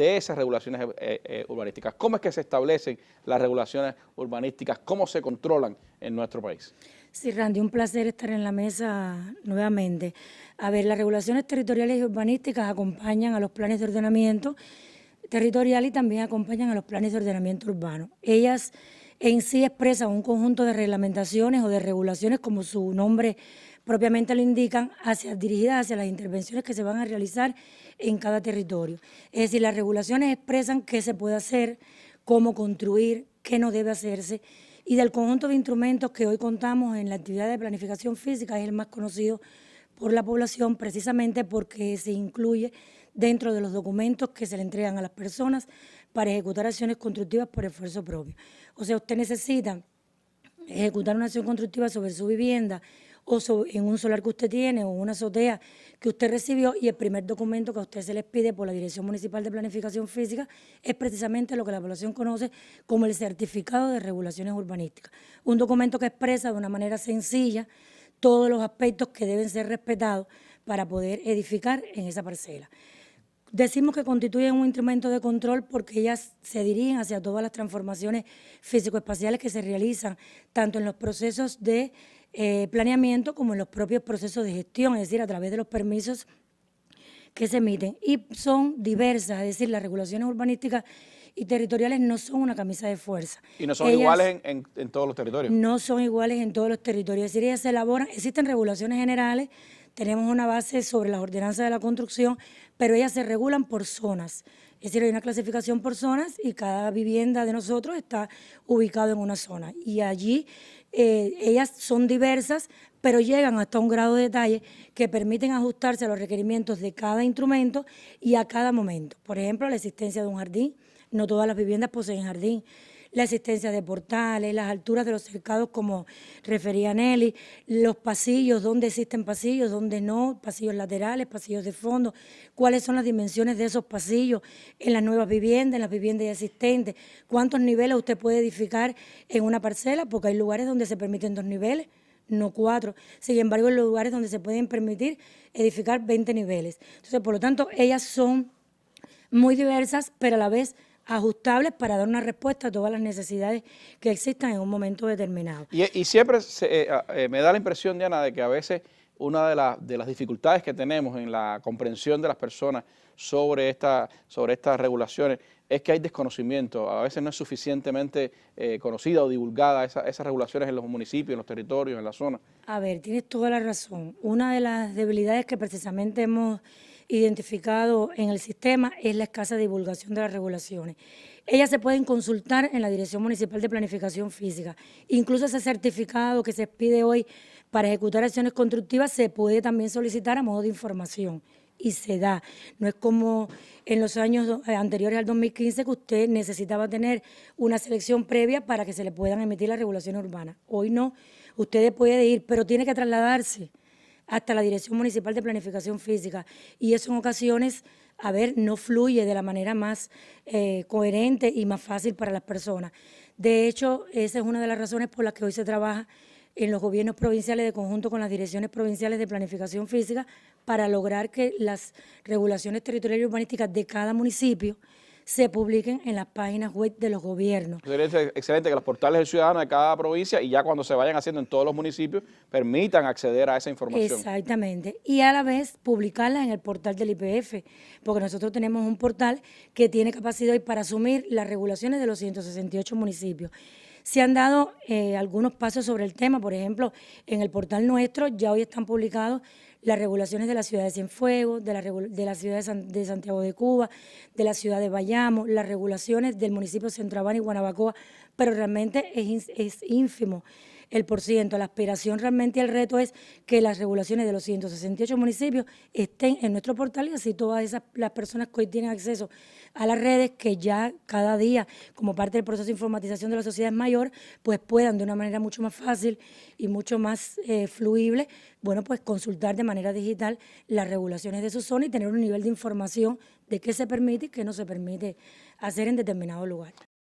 de esas regulaciones eh, eh, eh, urbanísticas. ¿Cómo es que se establecen las regulaciones urbanísticas? ¿Cómo se controlan en nuestro país? Sí, Randy, un placer estar en la mesa nuevamente. A ver, las regulaciones territoriales y urbanísticas acompañan a los planes de ordenamiento territorial y también acompañan a los planes de ordenamiento urbano. Ellas en sí expresan un conjunto de reglamentaciones o de regulaciones, como su nombre propiamente lo indican, hacia, dirigidas hacia las intervenciones que se van a realizar en cada territorio. Es decir, las regulaciones expresan qué se puede hacer, cómo construir, qué no debe hacerse, y del conjunto de instrumentos que hoy contamos en la actividad de planificación física es el más conocido por la población precisamente porque se incluye dentro de los documentos que se le entregan a las personas para ejecutar acciones constructivas por esfuerzo propio. O sea, usted necesita ejecutar una acción constructiva sobre su vivienda, o en un solar que usted tiene o una azotea que usted recibió y el primer documento que a usted se les pide por la Dirección Municipal de Planificación Física es precisamente lo que la población conoce como el Certificado de Regulaciones Urbanísticas. Un documento que expresa de una manera sencilla todos los aspectos que deben ser respetados para poder edificar en esa parcela. Decimos que constituyen un instrumento de control porque ellas se dirigen hacia todas las transformaciones físico-espaciales que se realizan, tanto en los procesos de eh, planeamiento como en los propios procesos de gestión, es decir, a través de los permisos que se emiten. Y son diversas, es decir, las regulaciones urbanísticas y territoriales no son una camisa de fuerza. Y no son iguales en, en, todos los territorios. No son iguales en todos los territorios. Es decir, se elaboran, existen regulaciones generales tenemos una base sobre las ordenanzas de la construcción, pero ellas se regulan por zonas. Es decir, hay una clasificación por zonas y cada vivienda de nosotros está ubicada en una zona. Y allí eh, ellas son diversas, pero llegan hasta un grado de detalle que permiten ajustarse a los requerimientos de cada instrumento y a cada momento. Por ejemplo, la existencia de un jardín. No todas las viviendas poseen jardín la existencia de portales, las alturas de los cercados, como refería Nelly, los pasillos, dónde existen pasillos, dónde no, pasillos laterales, pasillos de fondo, cuáles son las dimensiones de esos pasillos en las nuevas viviendas, en las viviendas ya existentes, cuántos niveles usted puede edificar en una parcela, porque hay lugares donde se permiten dos niveles no cuatro. Sin embargo, en los lugares donde se pueden permitir edificar 20 niveles. Entonces, por lo tanto, ellas son muy diversas, pero a la vez ajustables para dar una respuesta a todas las necesidades que existan en un momento determinado. Y, siempre eh, ah, eh, me da la impresión, Diana, de que a veces una de, las dificultades que tenemos en la comprensión de las personas sobre, estas regulaciones es que hay desconocimiento. A veces no es suficientemente eh, conocida o divulgada esas regulaciones en los municipios, en los territorios, en la zona. A ver, tienes toda la razón. Una de las debilidades que precisamente hemos identificado en el sistema es la escasa divulgación de las regulaciones. Ellas se pueden consultar en la Dirección Municipal de Planificación Física. Incluso ese certificado que se pide hoy para ejecutar acciones constructivas se puede también solicitar a modo de información y se da. No es como en los años eh, anteriores al 2015 que usted necesitaba tener una selección previa para que se le puedan emitir las regulaciones urbanas. Hoy no, usted puede ir, pero tiene que trasladarse hasta la Dirección Municipal de Planificación Física. Y eso en ocasiones, a ver, no fluye de la manera más eh, coherente y más fácil para las personas. De hecho, esa es una de las razones por las que hoy se trabaja en los gobiernos provinciales de conjunto con las direcciones provinciales de planificación física para lograr que las regulaciones territoriales y urbanísticas de cada municipio se publiquen en las páginas web de los gobiernos. excelente que los portales del ciudadano de cada provincia y ya cuando se vayan haciendo en todos los municipios permitan acceder a esa información. Exactamente. Y a la vez publicarlas en el portal del IPF, porque nosotros tenemos un portal que tiene capacidad para asumir las regulaciones de los 168 municipios se han dado eh, algunos pasos sobre el tema. Por ejemplo, en el portal nuestro ya hoy están publicados las regulaciones de la ciudad de Cienfuegos, de la, de ciudad de, Santiago de Cuba, de la ciudad de Bayamo, las regulaciones del municipio de Centro Habana y Guanabacoa, pero realmente es, es ínfimo el por ciento. La aspiración realmente el reto es que las regulaciones de los 168 municipios estén en nuestro portal y así todas esas las personas que hoy tienen acceso a las redes, que ya cada día, como parte del proceso de informatización de la sociedad mayor, pues puedan de una manera mucho más fácil y mucho más eh, fluible, bueno, pues consultar de manera digital las regulaciones de su zona y tener un nivel de información de qué se permite y qué no se permite hacer en determinado lugar.